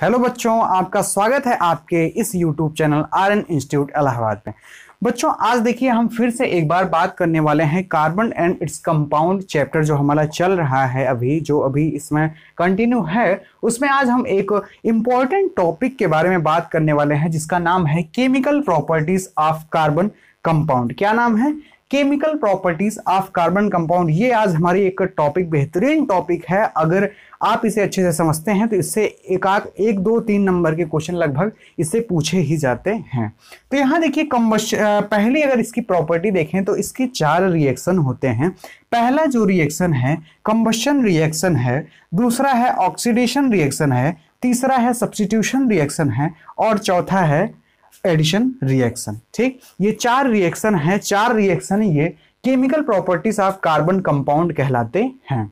hello बच्चों आपका स्वागत है आपके इस YouTube channel R N institute Allahabad में बच्चों आज देखिए हम फिर से एक बार बात करने वाले हैं carbon and its compound chapter जो हमारा चल रहा है अभी जो अभी इसमें कंटिन्यू है उसमें आज हम एक इम्पॉर्टेंट टॉपिक के बारे में बात करने वाले हैं जिसका नाम है chemical properties of carbon compound क्या नाम है chemical properties of carbon compound ये आज हमारी एक टॉपिक बेहतरीन टॉपिक है अगर आप इसे अच्छे से समझते हैं तो इससे एक आध एक दो तीन नंबर के क्वेश्चन लगभग इससे पूछे ही जाते हैं तो यहाँ देखिए कम्बश पहले अगर इसकी प्रॉपर्टी देखें तो इसके चार रिएक्शन होते हैं पहला जो रिएक्शन है कम्बशन रिएक्शन है दूसरा है ऑक्सीडेशन रिएक्शन है तीसरा है सब्सटीट्यूशन रिएक्शन है और चौथा है एडिशन रिएक्शन ठीक ये चार रिएक्शन है चार रिएक्शन ये chemical properties of carbon compound कहलाते हैं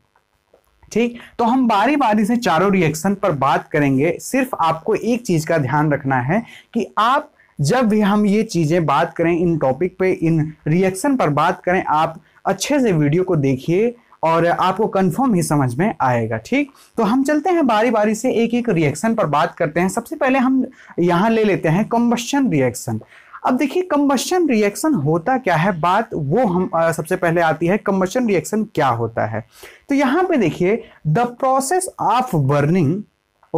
ठीक तो हम बारी बारी से चारों रिएक्शन पर बात करेंगे सिर्फ आपको एक चीज का ध्यान रखना है कि आप जब भी हम ये चीजें बात करें इन टॉपिक पे इन रिएक्शन पर बात करें आप अच्छे से वीडियो को देखिए और आपको कंफर्म ही समझ में आएगा ठीक तो हम चलते हैं बारी बारी से एक एक रिएक्शन पर बात करते हैं सबसे पहले हम यहाँ ले लेते हैं कम्बशन रिएक्शन अब देखिए कम्बशन रिएक्शन होता क्या है बात वो हम आ, सबसे पहले आती है कम्बशन रिएक्शन क्या होता है तो यहाँ पे देखिए the process of burning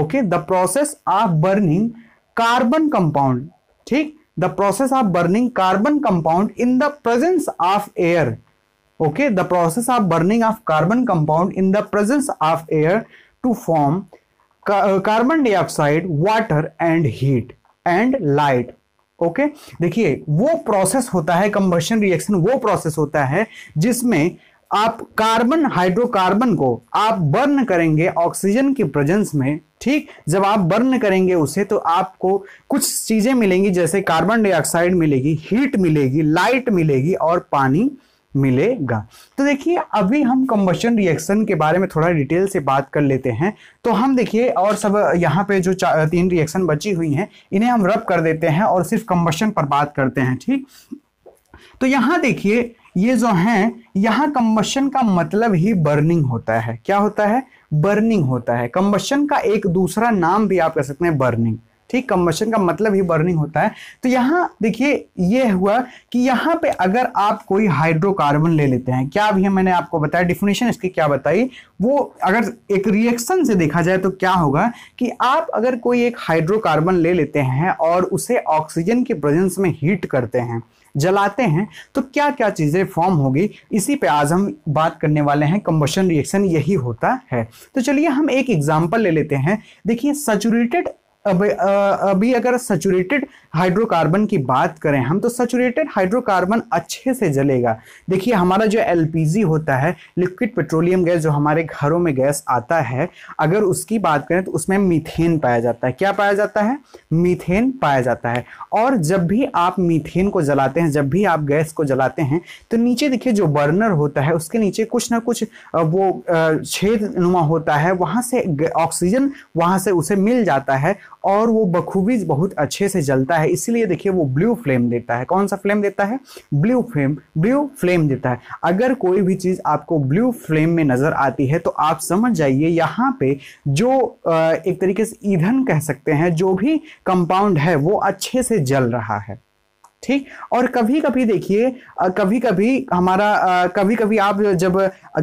okay the process of burning carbon compound ठीक the process of burning carbon compound in the presence of air okay the process of burning of carbon compound in the presence of air to form carbon dioxide water and heat and light okay देखिए वो process होता है combustion reaction वो process होता है जिसमें आप carbon hydrocarbon को आप बर्न करेंगे ऑक्सीजन के प्रेजेंस में ठीक जब आप बर्न करेंगे उसे तो आपको कुछ चीजें मिलेंगी जैसे कार्बन डाइऑक्साइड मिलेगी हीट मिलेगी लाइट मिलेगी और पानी मिलेगा तो देखिए अभी हम कम्बशन रिएक्शन के बारे में थोड़ा डिटेल से बात कर लेते हैं तो हम देखिए और सब यहाँ पे जो तीन रिएक्शन बची हुई हैं इन्हें हम रब कर देते हैं और सिर्फ कम्बशन पर बात करते हैं ठीक तो यहाँ देखिए ये जो हैं यहाँ कम्बशन का मतलब ही बर्निंग होता है क्या होता है बर्निंग होता है कम्बशन का एक दूसरा नाम भी आप कह सकते हैं बर्निंग ठीक कम्बशन का मतलब ही बर्निंग होता है तो यहाँ देखिए ये हुआ कि यहाँ पे अगर आप कोई हाइड्रोकार्बन ले लेते हैं क्या अभी मैंने आपको बताया डिफिनेशन इसकी क्या बताई वो अगर एक रिएक्शन से देखा जाए तो क्या होगा कि आप अगर कोई एक हाइड्रोकार्बन ले लेते हैं और उसे ऑक्सीजन के प्रेजेंस में हीट करते हैं जलाते हैं तो क्या क्या चीज़ें फॉर्म होगी इसी पे आज हम बात करने वाले हैं कम्बशन रिएक्शन यही होता है तो चलिए हम एक एग्जाम्पल ले लेते हैं देखिए सचुरेटेड अब अभी अगर सचुरेटेड हाइड्रोकार्बन की बात करें हम तो सचुरेटेड हाइड्रोकार्बन अच्छे से जलेगा देखिए हमारा जो एलपीजी होता है लिक्विड पेट्रोलियम गैस जो हमारे घरों में गैस आता है अगर उसकी बात करें तो उसमें मीथेन पाया जाता है क्या पाया जाता है मीथेन पाया जाता है और जब भी आप मीथेन को जलाते हैं जब भी आप गैस को जलाते हैं तो नीचे देखिए जो बर्नर होता है उसके नीचे कुछ ना कुछ वो छेद नुमा होता है वहाँ से ऑक्सीजन वहाँ से उसे मिल जाता है और वो बखूबी बहुत अच्छे से जलता है इसीलिए देखिए वो ब्लू फ्लेम देता है कौन सा फ्लेम देता है ब्लू फ्लेम ब्लू फ्लेम देता है अगर कोई भी चीज़ आपको ब्लू फ्लेम में नज़र आती है तो आप समझ जाइए यहाँ पे जो एक तरीके से ईंधन कह सकते हैं जो भी कंपाउंड है वो अच्छे से जल रहा है ठीक और कभी कभी देखिए कभी कभी हमारा कभी कभी आप जब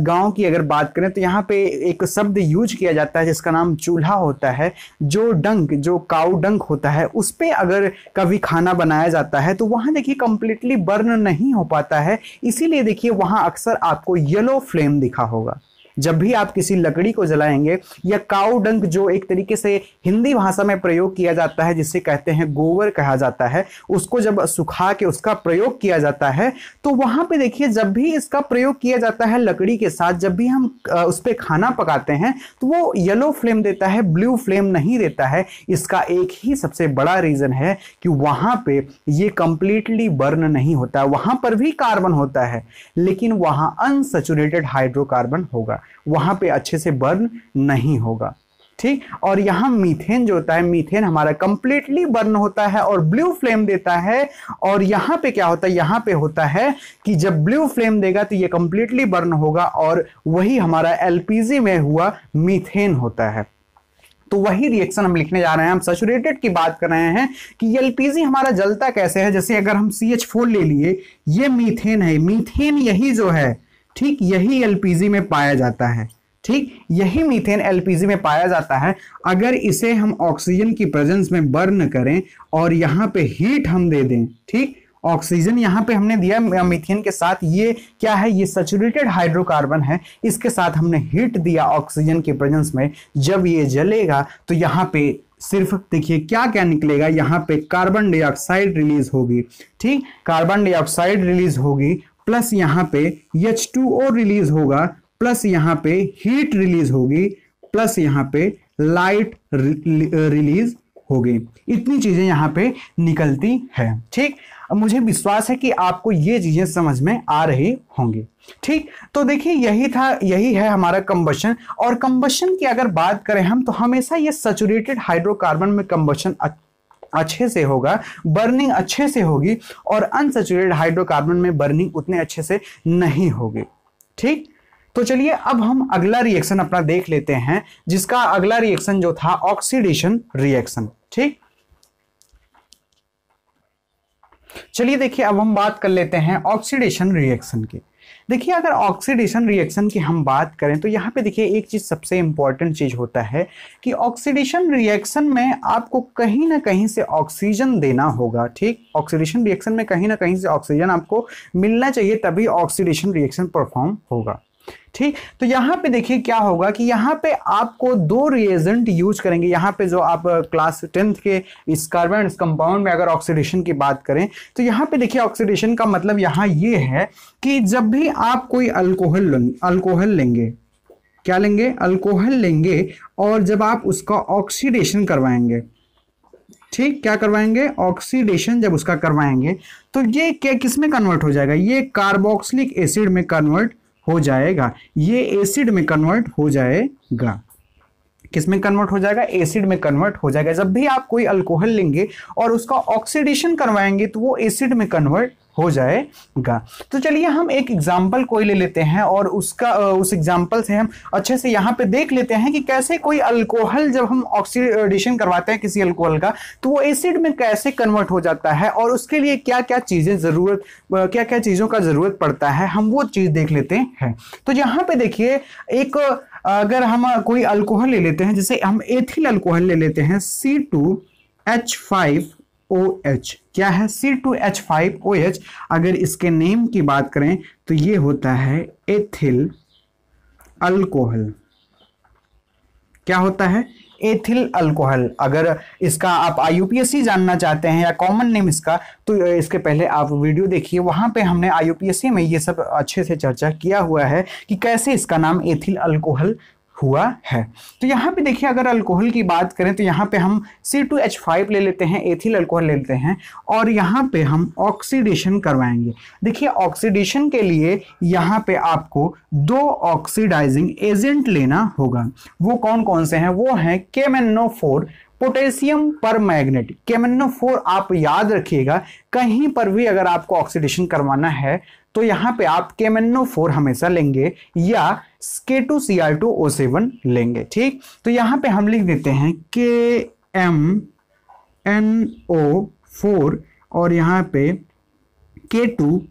गांव की अगर बात करें तो यहाँ पे एक शब्द यूज किया जाता है जिसका नाम चूल्हा होता है जो डंक जो काउ डंक होता है उस पर अगर कभी खाना बनाया जाता है तो वहाँ देखिए कंप्लीटली बर्न नहीं हो पाता है इसीलिए देखिए वहाँ अक्सर आपको येलो फ्लेम दिखा होगा जब भी आप किसी लकड़ी को जलाएंगे या काउ डंक जो एक तरीके से हिंदी भाषा में प्रयोग किया जाता है जिसे कहते हैं गोबर कहा जाता है उसको जब सुखा के उसका प्रयोग किया जाता है तो वहां पे देखिए जब भी इसका प्रयोग किया जाता है लकड़ी के साथ जब भी हम उस पर खाना पकाते हैं तो वो येलो फ्लेम देता है ब्लू फ्लेम नहीं देता है इसका एक ही सबसे बड़ा रीजन है कि वहां पे ये कंप्लीटली बर्न नहीं होता वहां पर भी कार्बन होता है लेकिन वहां अनसेचुरेटेड हाइड्रोकार्बन होगा वहां पे अच्छे से बर्न नहीं होगा ठीक और यहां मीथेन जो होता है मीथेन हमारा कंप्लीटली बर्न होता है और ब्लू फ्लेम देता है और यहां पे क्या होता है यहां पे होता है कि जब ब्लू फ्लेम देगा तो ये कंप्लीटली बर्न होगा और वही हमारा एलपीजी में हुआ मीथेन होता है तो वही रिएक्शन हम लिखने जा रहे हैं हम सचुरेटेड की बात कर रहे हैं कि एलपीजी हमारा जलता कैसे है जैसे अगर हम सी एच फोर ले लिए ये मीथेन है मीथेन यही जो है ठीक यही एलपीजी में पाया जाता है ठीक यही मीथेन एलपीजी में पाया जाता है अगर इसे हम ऑक्सीजन की प्रेजेंस में बर्न करें और यहाँ पे हीट हम दे दें ठीक ऑक्सीजन यहाँ पे हमने दिया मीथेन के साथ ये क्या है ये सेचुरेटेड हाइड्रोकार्बन है इसके साथ हमने हीट दिया ऑक्सीजन के प्रेजेंस में जब ये जलेगा तो यहाँ पे सिर्फ देखिए क्या क्या निकलेगा यहाँ पे कार्बन डाइऑक्साइड रिलीज होगी ठीक कार्बन डाइऑक्साइड रिलीज होगी प्लस यहाँ पे एच टू ओ रिलीज होगा प्लस यहाँ पे हीट रिलीज होगी प्लस यहाँ पे लाइट रिलीज होगी इतनी चीजें यहाँ पे निकलती है ठीक अब मुझे विश्वास है कि आपको ये चीजें समझ में आ रही होंगी ठीक तो देखिए यही था यही है हमारा कम्बशन और कम्बशन की अगर बात करें हम तो हमेशा ये सेचुरेटेड हाइड्रोकार्बन में कम्बशन अच्छे से होगा बर्निंग अच्छे से होगी और अनसेचुरेटेड हाइड्रोकार्बन में बर्निंग उतने अच्छे से नहीं होगी ठीक तो चलिए अब हम अगला रिएक्शन अपना देख लेते हैं जिसका अगला रिएक्शन जो था ऑक्सीडेशन रिएक्शन ठीक चलिए देखिए अब हम बात कर लेते हैं ऑक्सीडेशन रिएक्शन की देखिए अगर ऑक्सीडेशन रिएक्शन की हम बात करें तो यहाँ पे देखिए एक चीज़ सबसे इम्पॉर्टेंट चीज़ होता है कि ऑक्सीडेशन रिएक्शन में आपको कहीं ना कहीं से ऑक्सीजन देना होगा ठीक ऑक्सीडेशन रिएक्शन में कहीं ना कहीं से ऑक्सीजन आपको मिलना चाहिए तभी ऑक्सीडेशन रिएक्शन परफॉर्म होगा ठीक तो यहाँ पे देखिए क्या होगा कि यहाँ पे आपको दो रिएजेंट यूज करेंगे यहाँ पे जो आप क्लास टेंथ के इस कार्बन कंपाउंड में अगर ऑक्सीडेशन की बात करें तो यहाँ पे देखिए ऑक्सीडेशन का मतलब यहाँ ये है कि जब भी आप कोई अल्कोहल अल्कोहल लेंगे क्या लेंगे अल्कोहल लेंगे और जब आप उसका ऑक्सीडेशन करवाएंगे ठीक क्या करवाएंगे ऑक्सीडेशन जब उसका करवाएंगे तो ये क्या किसमें कन्वर्ट हो जाएगा ये कार्बोक्सिलिक एसिड में कन्वर्ट हो जाएगा ये एसिड में कन्वर्ट हो जाएगा किस में कन्वर्ट हो जाएगा एसिड में कन्वर्ट हो जाएगा जब भी आप कोई अल्कोहल लेंगे और उसका ऑक्सीडेशन करवाएंगे तो वो एसिड में कन्वर्ट हो जाएगा तो चलिए हम एक एग्जाम्पल कोई ले लेते हैं और उसका उस एग्जाम्पल से हम अच्छे से यहाँ पे देख लेते हैं कि कैसे कोई अल्कोहल जब हम ऑक्सीडेशन करवाते हैं किसी अल्कोहल का तो वो एसिड में कैसे कन्वर्ट हो जाता है और उसके लिए क्या क्या चीज़ें ज़रूरत क्या क्या चीज़ों का ज़रूरत पड़ता है हम वो चीज़ देख लेते हैं तो यहाँ पे देखिए एक अगर हम कोई अल्कोहल ले लेते हैं जैसे हम एथिल अल्कोहल ले लेते हैं C two H five O H क्या है C two H five O H अगर इसके नेम की बात करें तो ये होता है एथिल अल्कोहल क्या होता है एथिल अल्कोहल अगर इसका आप आई जानना चाहते हैं या कॉमन नेम इसका तो इसके पहले आप वीडियो देखिए वहां पे हमने आई में ये सब अच्छे से चर्चा किया हुआ है कि कैसे इसका नाम एथिल अल्कोहल हुआ है तो यहाँ पे देखिए अगर अल्कोहल की बात करें तो यहाँ पे हम C2H5 ले लेते हैं एथिल अल्कोहल ले लेते हैं और यहाँ पे हम ऑक्सीडेशन करवाएंगे देखिए ऑक्सीडेशन के लिए यहाँ पे आपको दो ऑक्सीडाइजिंग एजेंट लेना होगा वो कौन कौन से हैं वो हैं KMnO four potassium permanganate KMnO four आप याद रखिएगा कहीं पर भी अगर आपको ऑक्सीडेशन करवाना है तो यहाँ पे आप केमेनो फोर हमेशा लेंगे या K two C R two O seven लेंगे ठीक तो यहाँ पे हम लिख देते हैं के एम एन ओ फोर और यहाँ पे K two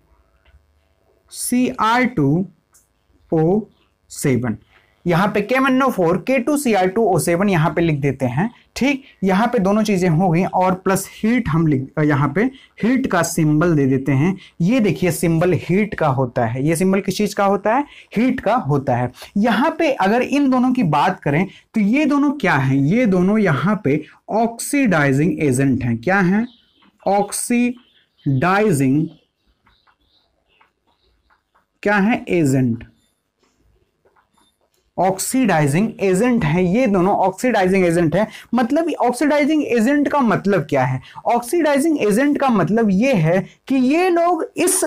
C R two O seven यहाँ पे K one four K two C R two O seven यहाँ पे लिख देते हैं ठीक यहाँ पे दोनों चीज़ें हो गई और प्लस हीट हम लिख यहाँ पे हीट का सिंबल दे देते हैं ये देखिए सिंबल हीट का होता है ये सिंबल किस चीज़ का होता है हीट का होता है यहाँ पे अगर इन दोनों की बात करें तो ये दोनों क्या है ये दोनों यहाँ पे ऑक्सीडाइजिंग एजेंट है क्या है ऑक्सीडाइजिंग क्या है एजेंट ऑक्सीडाइजिंग एजेंट है ये दोनों ऑक्सीडाइजिंग एजेंट है मतलब ऑक्सीडाइजिंग एजेंट का मतलब क्या है ऑक्सीडाइजिंग एजेंट का मतलब ये है कि ये लोग इस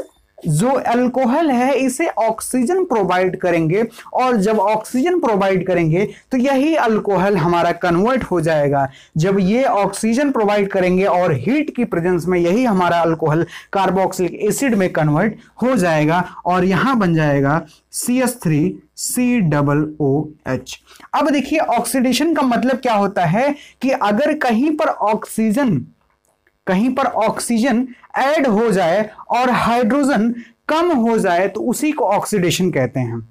जो अल्कोहल है इसे ऑक्सीजन प्रोवाइड करेंगे और जब ऑक्सीजन प्रोवाइड करेंगे तो यही अल्कोहल हमारा कन्वर्ट हो जाएगा जब ये ऑक्सीजन प्रोवाइड करेंगे और हीट की प्रेजेंस में यही हमारा अल्कोहल कार्बोक्सिलिक एसिड में कन्वर्ट हो जाएगा और यहां बन जाएगा C S three C double O H अब देखिए ऑक्सीडेशन का मतलब क्या होता है कि अगर कहीं पर ऑक्सीजन कहीं पर ऑक्सीजन ऐड हो जाए और हाइड्रोजन कम हो जाए तो उसी को ऑक्सीडेशन कहते हैं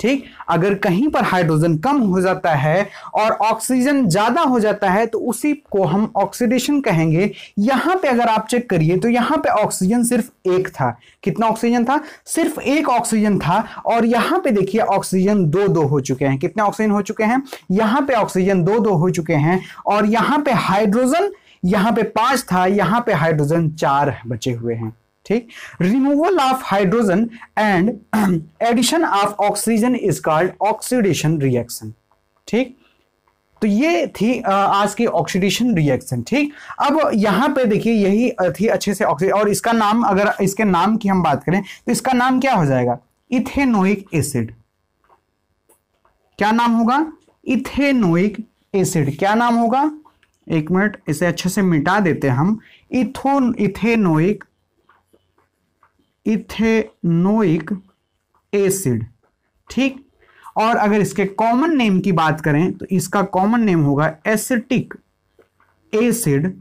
ठीक अगर कहीं पर हाइड्रोजन कम हो जाता है और ऑक्सीजन ज्यादा हो जाता है तो उसी को हम ऑक्सीडेशन कहेंगे यहां पे अगर आप चेक करिए तो यहां पे ऑक्सीजन सिर्फ एक था कितना ऑक्सीजन था सिर्फ एक ऑक्सीजन था और यहां पे देखिए ऑक्सीजन दो दो हो चुके हैं कितने ऑक्सीजन हो चुके हैं यहां पे ऑक्सीजन दो दो हो चुके हैं और यहां पे हाइड्रोजन यहां पे पांच था यहां पे हाइड्रोजन चार बचे हुए हैं ठीक removal of hydrogen and addition of oxygen is called oxidation reaction ठीक तो ये थी आज की ऑक्सीडेशन रिएक्शन ठीक अब यहां पे देखिए यही थी अच्छे से ऑक्सीजन और इसका नाम अगर इसके नाम की हम बात करें तो इसका नाम क्या हो जाएगा इथेनोइक एसिड क्या नाम होगा इथेनोइक एसिड क्या नाम होगा एक मिनट इसे अच्छे से मिटा देते हैं हम इथो इथेनोइक इथेनोइक एसिड ठीक और अगर इसके कॉमन नेम की बात करें तो इसका कॉमन नेम होगा एसिटिक एसिड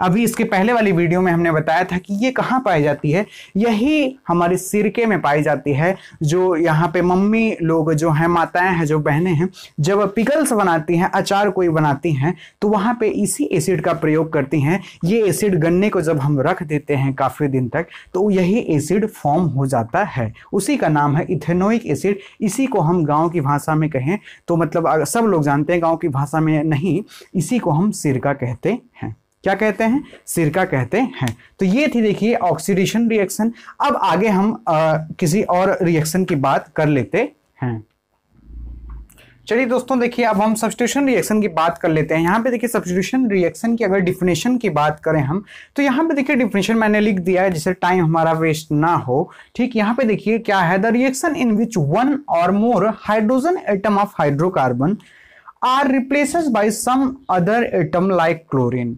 अभी इसके पहले वाली वीडियो में हमने बताया था कि ये कहाँ पाई जाती है यही हमारे सिरके में पाई जाती है जो यहाँ पे मम्मी लोग जो हैं माताएं हैं जो बहनें हैं जब पिकल्स बनाती हैं अचार कोई बनाती हैं तो वहाँ पे इसी एसिड का प्रयोग करती हैं ये एसिड गन्ने को जब हम रख देते हैं काफ़ी दिन तक तो यही एसिड फॉर्म हो जाता है उसी का नाम है इथेनोइक एसिड इसी को हम गाँव की भाषा में कहें तो मतलब सब लोग जानते हैं गाँव की भाषा में नहीं इसी को हम सिरका कहते हैं क्या कहते हैं सिरका कहते हैं तो ये थी देखिए ऑक्सीडेशन रिएक्शन अब आगे हम आ, किसी और रिएक्शन की बात कर लेते हैं चलिए दोस्तों देखिए अब हम सब्सटीट्यूशन रिएक्शन की बात कर लेते हैं यहाँ पे देखिए सब्सटीट्यूशन रिएक्शन की अगर डिफिनेशन की बात करें हम तो यहाँ पे देखिए डिफिनेशन मैंने लिख दिया है जिससे टाइम हमारा वेस्ट ना हो ठीक यहाँ पे देखिए क्या है the reaction in which one or more hydrogen atom of hydrocarbon are replace by some other atom like chlorine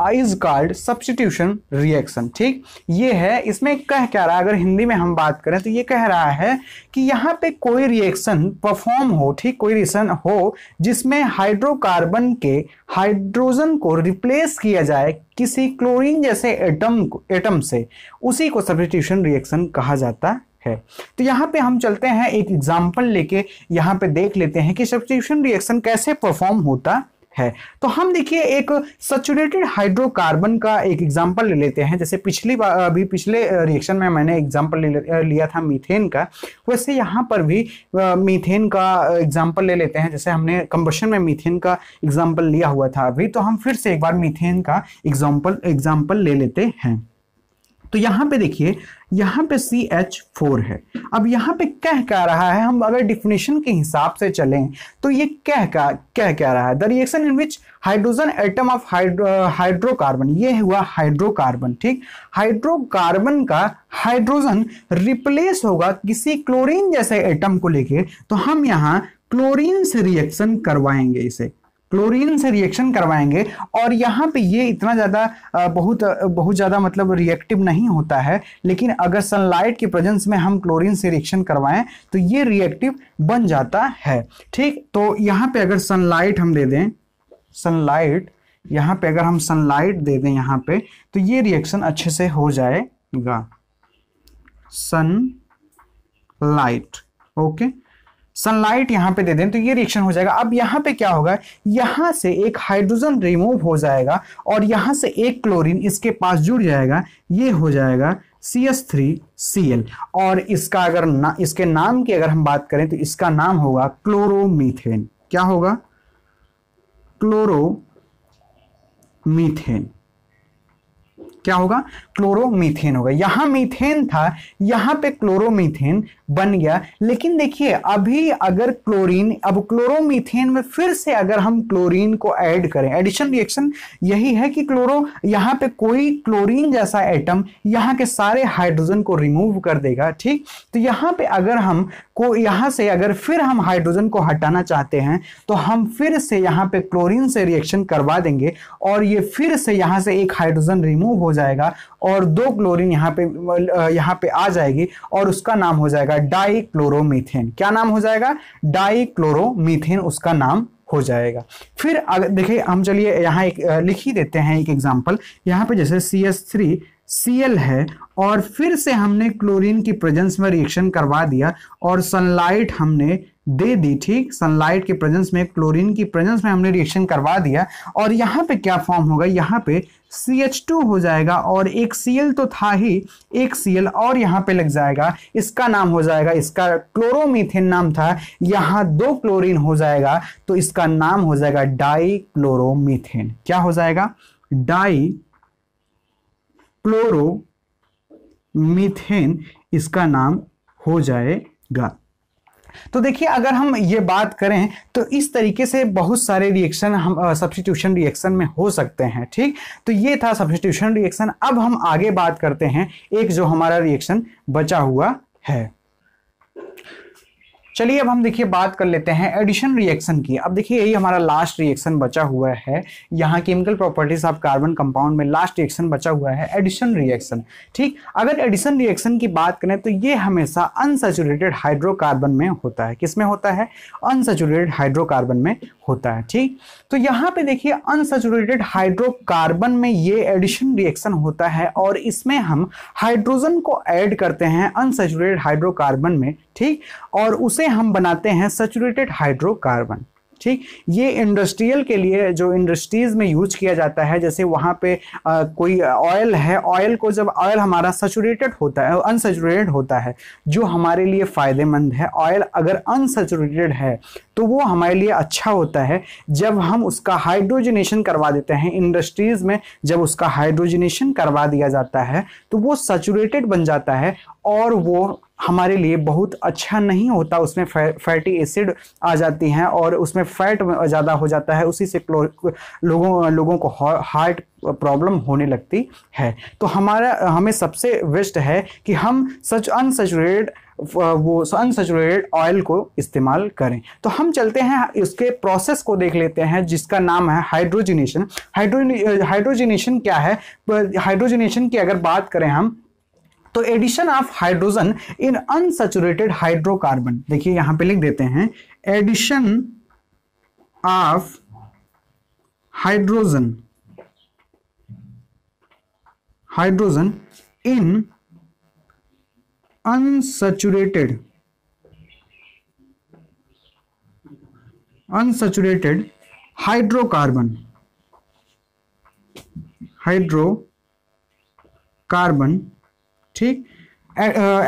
is called substitution reaction ठीक ये है इसमें कह क्या रहा है अगर हिंदी में हम बात करें तो ये कह रहा है कि यहाँ पे कोई रिएक्शन परफॉर्म हो ठीक कोई रिएक्शन हो जिसमें हाइड्रोकार्बन के हाइड्रोजन को रिप्लेस किया जाए किसी क्लोरीन जैसे एटम एटम से उसी को सब्सटीट्यूशन रिएक्शन कहा जाता है है तो यहाँ पे हम चलते हैं एक एग्जाम्पल लेके यहाँ पे देख लेते हैं कि सब्सटीट्यूशन रिएक्शन कैसे परफॉर्म होता है तो हम देखिए एक सचुरेटेड हाइड्रोकार्बन का एक एग्जाम्पल ले लेते हैं जैसे पिछली अभी पिछले रिएक्शन में मैंने एग्जाम्पल ले लिया था मीथेन का वैसे यहाँ पर भी मीथेन का एग्जाम्पल ले लेते हैं जैसे हमने कंबशन में मीथेन का एग्जाम्पल लिया हुआ था अभी तो हम फिर से एक बार मीथेन का एग्जाम्पल एग्जाम्पल ले लेते हैं तो यहां पे देखिए यहां पे सी एच फोर है अब यहाँ पे कह क्या रहा है हम अगर डिफिनेशन के हिसाब से चलें तो ये कह का कह क्या रहा है the reaction in which hydrogen atom of hydro hydrocarbon ये हुआ हाइड्रोकार्बन ठीक हाइड्रोकार्बन का हाइड्रोजन रिप्लेस होगा किसी क्लोरीन जैसे एटम को लेके तो हम यहां क्लोरीन से रिएक्शन करवाएंगे इसे क्लोरीन से रिएक्शन करवाएंगे और यहाँ पे ये इतना ज़्यादा बहुत बहुत ज़्यादा मतलब रिएक्टिव नहीं होता है लेकिन अगर सनलाइट के प्रेजेंस में हम क्लोरीन से रिएक्शन करवाएं तो ये रिएक्टिव बन जाता है ठीक तो यहाँ पे अगर सनलाइट हम दे दें सनलाइट यहाँ पे अगर हम सनलाइट दे दें यहाँ पे तो ये रिएक्शन अच्छे से हो जाएगा सन लाइट ओके सनलाइट यहां पे दे दें तो ये रिएक्शन हो जाएगा अब यहां पे क्या होगा यहां से एक हाइड्रोजन रिमूव हो जाएगा और यहां से एक क्लोरीन इसके पास जुड़ जाएगा ये हो जाएगा C S three C L और इसका अगर ना इसके नाम की अगर हम बात करें तो इसका नाम होगा क्लोरोमीथेन क्या होगा क्लोरोमीथेन क्या होगा क्लोरोमीथेन होगा यहाँ मीथेन था यहाँ पे क्लोरोमीथेन बन गया लेकिन देखिए अभी अगर क्लोरीन अब क्लोरोमीथेन में फिर से अगर हम क्लोरीन को ऐड करें एडिशन रिएक्शन यही है कि क्लोरो यहां पे कोई क्लोरीन जैसा एटम यहाँ के सारे हाइड्रोजन को रिमूव कर देगा ठीक तो यहां पे अगर हम को यहाँ से अगर फिर हम हाइड्रोजन को हटाना चाहते हैं तो हम फिर से यहाँ पे क्लोरीन से रिएक्शन करवा देंगे और ये फिर से यहाँ से एक हाइड्रोजन रिमूव हो जाएगा और दो क्लोरीन यहाँ पे यहाँ पे आ जाएगी और उसका नाम हो जाएगा डाइक्लोरोमीथेन क्या नाम हो जाएगा डाइक्लोरोमीथेन उसका नाम हो जाएगा फिर अगर देखिए हम चलिए यहाँ एक लिख ही देते हैं एक एग्जाम्पल यहाँ पे जैसे सी एस थ्री सीएल है और फिर से हमने क्लोरीन की प्रेजेंस में रिएक्शन करवा दिया और सनलाइट हमने दे दी ठीक सनलाइट के प्रेजेंस में क्लोरीन की प्रेजेंस में हमने रिएक्शन करवा दिया और यहाँ पे क्या फॉर्म होगा यहाँ पे सी एच टू हो जाएगा और एक सी एल तो था ही एक सी एल और यहाँ पे लग जाएगा इसका नाम हो जाएगा इसका क्लोरोमीथेन नाम था यहाँ दो क्लोरीन हो जाएगा तो इसका नाम हो जाएगा डाई क्लोरोमीथेन क्या हो जाएगा डाई क्लोरोमीथेन इसका नाम हो जाएगा तो देखिए अगर हम ये बात करें तो इस तरीके से बहुत सारे रिएक्शन हम सब्सटीट्यूशन रिएक्शन में हो सकते हैं ठीक तो ये था सब्सटीट्यूशन रिएक्शन अब हम आगे बात करते हैं एक जो हमारा रिएक्शन बचा हुआ है चलिए अब हम देखिए बात कर लेते हैं एडिशन रिएक्शन की अब देखिए यही हमारा लास्ट रिएक्शन बचा हुआ है यहाँ chemical properties of carbon compound में लास्ट रिएक्शन बचा हुआ है एडिशन रिएक्शन ठीक अगर एडिशन रिएक्शन की बात करें तो ये हमेशा अनसेचुरेटेड हाइड्रोकार्बन में होता है किसमें होता है अनसेचुरेटेड हाइड्रोकार्बन में होता है ठीक तो यहाँ पे देखिए अनसेचुरेटेड हाइड्रोकार्बन में ये एडिशन रिएक्शन होता है और इसमें हम हाइड्रोजन को ऐड करते हैं अनसेचुरेटेड हाइड्रोकार्बन में ठीक और उसे हम बनाते हैं सचुरेटेड हाइड्रोकार्बन ठीक ये इंडस्ट्रियल के लिए जो इंडस्ट्रीज़ में यूज किया जाता है जैसे वहाँ पे आ, कोई ऑयल है ऑयल को जब ऑयल हमारा सेचुरेटेड होता है अनसेचुरेटेड होता है जो हमारे लिए फ़ायदेमंद है ऑयल अगर अनसेचुरेटेड है तो वो हमारे लिए अच्छा होता है जब हम उसका हाइड्रोजनेशन करवा देते हैं इंडस्ट्रीज़ में जब उसका हाइड्रोजनेशन करवा दिया जाता है तो वो सचुरेटेड बन जाता है और वो हमारे लिए बहुत अच्छा नहीं होता उसमें फै, फैटी एसिड आ जाती हैं और उसमें फैट ज़्यादा हो जाता है उसी से लोगों लोगों को हार्ट प्रॉब्लम होने लगती है तो हमारा हमें सबसे बेस्ट है कि हम सच अनसेचुरेटेड वो अनसेचुरेटेड ऑयल को इस्तेमाल करें तो हम चलते हैं इसके प्रोसेस को देख लेते हैं जिसका नाम है हाइड्रोजिनेशन हाइड्रो हाइड्रोजिनेशन क्या है हाइड्रोजिनेशन की अगर बात करें हम तो addition of hydrogen in unsaturated hydrocarbon देखिए यहां पे लिख देते हैं addition of hydrogen hydrogen in unsaturated unsaturated hydrocarbon hydro carbon ठीक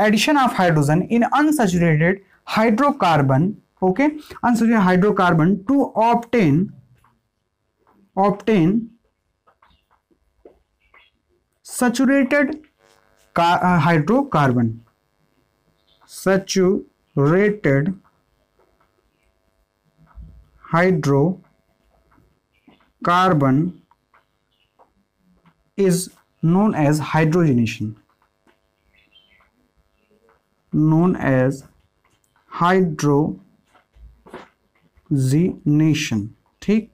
addition of hydrogen in unsaturated hydrocarbon okay unsaturated hydrocarbon to obtain obtain saturated uh, hydrocarbon saturated hydrocarbon is known as hydrogenation known as hydrogenation ठीक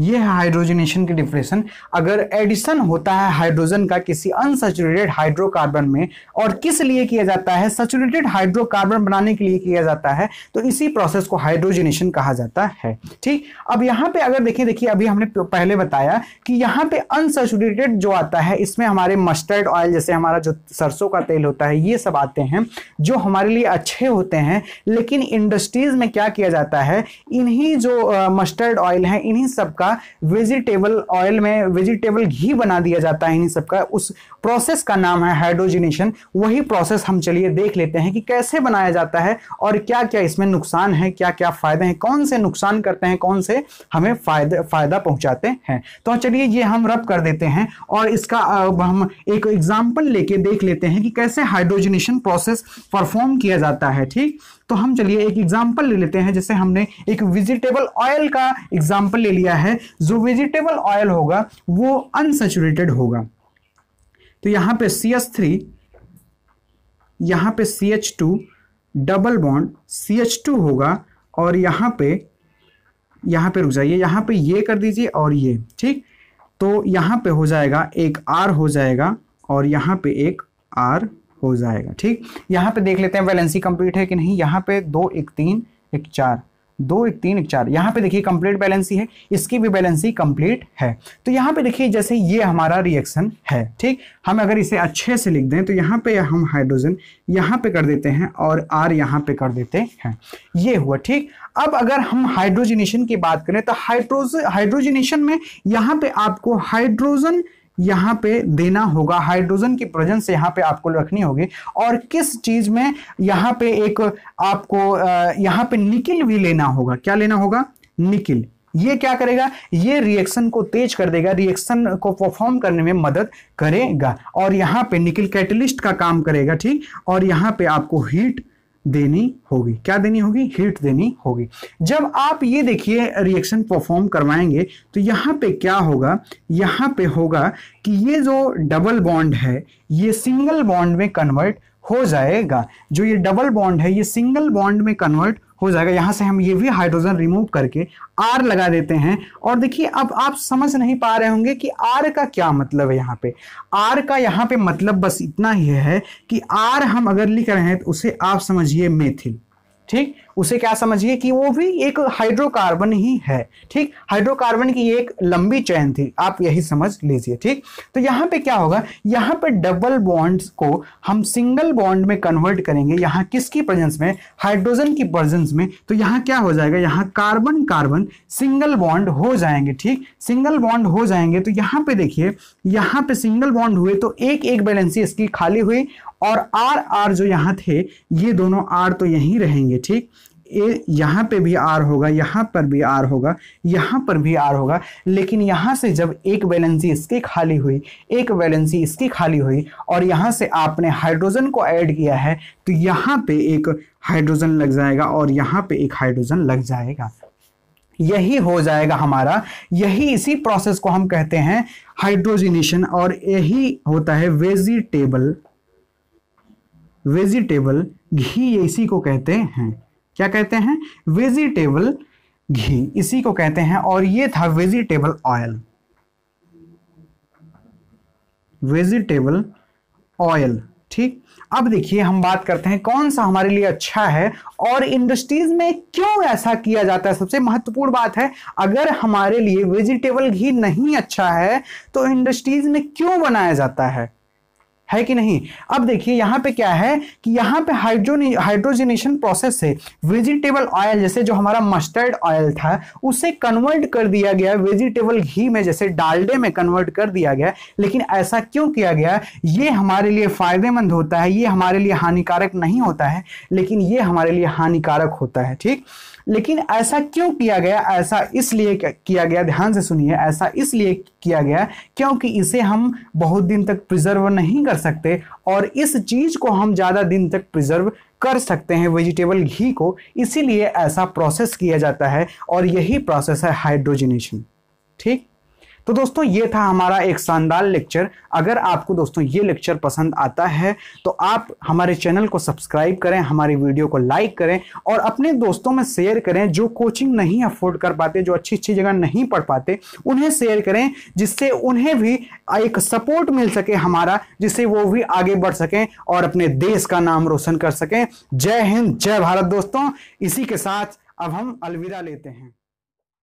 ये है hydrogenation की deflation अगर addition होता है hydrogen का किसी अनसेचुरेटेड हाइड्रोकार्बन में और किस लिए किया जाता है सेचुरेटेड हाइड्रोकार्बन बनाने के लिए किया जाता है तो इसी प्रोसेस को हाइड्रोजनेशन कहा जाता है ठीक अब यहाँ पे अगर देखिए देखिए अभी हमने पहले बताया कि यहाँ पे अनसेचुरेटेड जो आता है इसमें हमारे मस्टर्ड ऑयल जैसे हमारा जो सरसों का तेल होता है ये सब आते हैं जो हमारे लिए अच्छे होते हैं लेकिन इंडस्ट्रीज में क्या किया जाता है इन्हीं जो मस्टर्ड ऑयल है इन्हीं सबका का वेजिटेबल ऑयल में वेजिटेबल घी बना दिया जाता है इन सबका उस प्रोसेस का नाम है हाइड्रोजिनेशन वही प्रोसेस हम चलिए देख लेते हैं कि कैसे बनाया जाता है और क्या क्या इसमें नुकसान है क्या क्या फायदे हैं कौन से नुकसान करते हैं कौन से हमें फायदे फायदा पहुंचाते हैं तो चलिए ये हम रब कर देते हैं और इसका अब हम एक एग्जाम्पल लेके देख लेते हैं कि कैसे हाइड्रोजिनेशन प्रोसेस परफॉर्म किया जाता है ठीक तो हम चलिए एक एग्जाम्पल ले लेते हैं जैसे हमने एक वेजिटेबल ऑयल का एग्जाम्पल ले लिया है जो वेजिटेबल ऑयल होगा वो अनसेचुरेटेड होगा तो यहां पे सी एच थ्री यहां पे C H two double bond C H two होगा और यहां पे यहां पे रुक जाइए यहां पे ये कर दीजिए और ये ठीक तो यहां पे हो जाएगा एक आर हो जाएगा और यहां पे एक आर हो जाएगा ठीक यहां पे देख लेते हैं वैलेंसी कंप्लीट है कि नहीं यहां पे दो एक तीन एक चार दो एक तीन एक चार यहाँ पे देखिए कंप्लीट बैलेंसी है इसकी भी बैलेंसी कंप्लीट है तो यहाँ पे देखिए जैसे ये हमारा रिएक्शन है ठीक हम अगर इसे अच्छे से लिख दें तो यहाँ पे हम हाइड्रोजन यहाँ पे कर देते हैं और आर यहाँ पे कर देते हैं ये हुआ ठीक अब अगर हम हाइड्रोजिनेशन की बात करें तो हाइड्रोज हाइड्रोजिनेशन में यहाँ पे आपको हाइड्रोजन यहाँ पे देना होगा हाइड्रोजन की प्रेजेंस यहाँ पे आपको रखनी होगी और किस चीज में यहाँ पे एक आपको यहाँ पे निकिल भी लेना होगा क्या लेना होगा निकिल ये क्या करेगा ये रिएक्शन को तेज कर देगा रिएक्शन को परफॉर्म करने में मदद करेगा और यहाँ पे निकिल कैटलिस्ट का काम करेगा ठीक और यहाँ पे आपको हीट देनी होगी क्या देनी होगी हीट देनी होगी जब आप ये देखिए रिएक्शन परफॉर्म करवाएंगे तो यहाँ पे क्या होगा यहाँ पे होगा कि ये जो डबल बॉन्ड है ये सिंगल बॉन्ड में कन्वर्ट हो जाएगा जो ये डबल बॉन्ड है ये सिंगल बॉन्ड में कन्वर्ट हो जाएगा यहां से हम ये भी हाइड्रोजन रिमूव करके आर लगा देते हैं और देखिए अब आप समझ नहीं पा रहे होंगे कि आर का क्या मतलब है यहाँ पे आर का यहाँ पे मतलब बस इतना ही है कि आर हम अगर लिख रहे हैं तो उसे आप समझिए मेथिल ठीक उसे क्या समझिए कि वो भी एक हाइड्रोकार्बन ही है ठीक हाइड्रोकार्बन की एक लंबी चैन थी आप यही समझ लीजिए ठीक तो यहाँ पे क्या होगा यहाँ पे डबल बॉन्ड्स को हम सिंगल बॉन्ड में कन्वर्ट करेंगे यहां किसकी प्रेजेंस में हाइड्रोजन की प्रेजेंस में तो यहाँ क्या हो जाएगा यहाँ कार्बन कार्बन सिंगल बॉन्ड हो जाएंगे ठीक सिंगल बॉन्ड हो जाएंगे तो यहाँ पे देखिए यहाँ पे सिंगल बॉन्ड हुए तो एक एक बैलेंसी इसकी खाली हुई और आर आर जो यहाँ थे ये दोनों आर तो यहीं रहेंगे ठीक ए यहाँ पे भी आर होगा यहाँ पर भी आर होगा यहाँ पर भी आर होगा लेकिन यहाँ से जब एक वैलेंसी इसकी खाली हुई एक वैलेंसी इसकी खाली हुई और यहाँ से आपने हाइड्रोजन को ऐड किया है तो यहाँ पे एक हाइड्रोजन लग जाएगा और यहाँ पे एक हाइड्रोजन लग जाएगा यही हो जाएगा हमारा यही इसी प्रोसेस को हम कहते हैं हाइड्रोजिनेशन और यही होता है वेजिटेबल वेजिटेबल घी इसी को कहते हैं क्या कहते हैं वेजिटेबल घी इसी को कहते हैं और ये था वेजिटेबल ऑयल वेजिटेबल ऑयल ठीक अब देखिए हम बात करते हैं कौन सा हमारे लिए अच्छा है और इंडस्ट्रीज में क्यों ऐसा किया जाता है सबसे महत्वपूर्ण बात है अगर हमारे लिए वेजिटेबल घी नहीं अच्छा है तो इंडस्ट्रीज में क्यों बनाया जाता है है कि नहीं अब देखिए यहाँ पे क्या है कि यहाँ पे हाइड्रोनि हाइड्रोजनेशन प्रोसेस से वेजिटेबल ऑयल जैसे जो हमारा मस्टर्ड ऑयल था उसे कन्वर्ट कर दिया गया वेजिटेबल घी में जैसे डालडे में कन्वर्ट कर दिया गया लेकिन ऐसा क्यों किया गया ये हमारे लिए फायदेमंद होता है ये हमारे लिए हानिकारक नहीं होता है लेकिन ये हमारे लिए हानिकारक होता है ठीक लेकिन ऐसा क्यों किया गया ऐसा इसलिए किया गया ध्यान से सुनिए ऐसा इसलिए किया गया क्योंकि इसे हम बहुत दिन तक प्रिजर्व नहीं कर सकते और इस चीज़ को हम ज़्यादा दिन तक प्रिजर्व कर सकते हैं वेजिटेबल घी को इसीलिए ऐसा प्रोसेस किया जाता है और यही प्रोसेस है हाइड्रोजिनेशन ठीक तो दोस्तों ये था हमारा एक शानदार लेक्चर अगर आपको दोस्तों ये लेक्चर पसंद आता है तो आप हमारे चैनल को सब्सक्राइब करें हमारी वीडियो को लाइक करें और अपने दोस्तों में शेयर करें जो कोचिंग नहीं अफोर्ड कर पाते जो अच्छी अच्छी जगह नहीं पढ़ पाते उन्हें शेयर करें जिससे उन्हें भी एक सपोर्ट मिल सके हमारा जिससे वो भी आगे बढ़ सकें और अपने देश का नाम रोशन कर सकें जय हिंद जय भारत दोस्तों इसी के साथ अब हम अलविदा लेते हैं